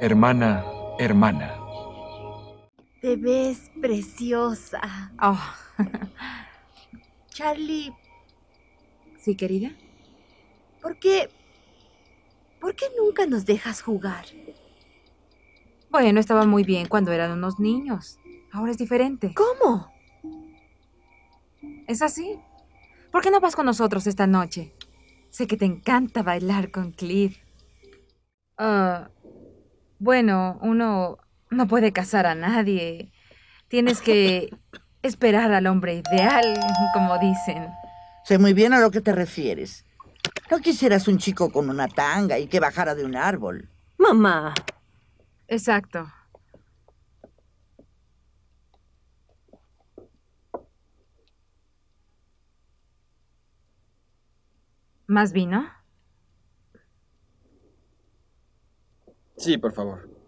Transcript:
hermana, hermana. Te ves preciosa. Oh. Charlie. ¿Sí, querida? ¿Por qué? ¿Por qué nunca nos dejas jugar? Bueno, estaba muy bien cuando eran unos niños. Ahora es diferente. ¿Cómo? ¿Es así? ¿Por qué no vas con nosotros esta noche? Sé que te encanta bailar con Cliff. Ah bueno, uno no puede casar a nadie. Tienes que esperar al hombre ideal, como dicen. Sé muy bien a lo que te refieres. No quisieras un chico con una tanga y que bajara de un árbol. Mamá. Exacto. ¿Más vino? Sí, por favor.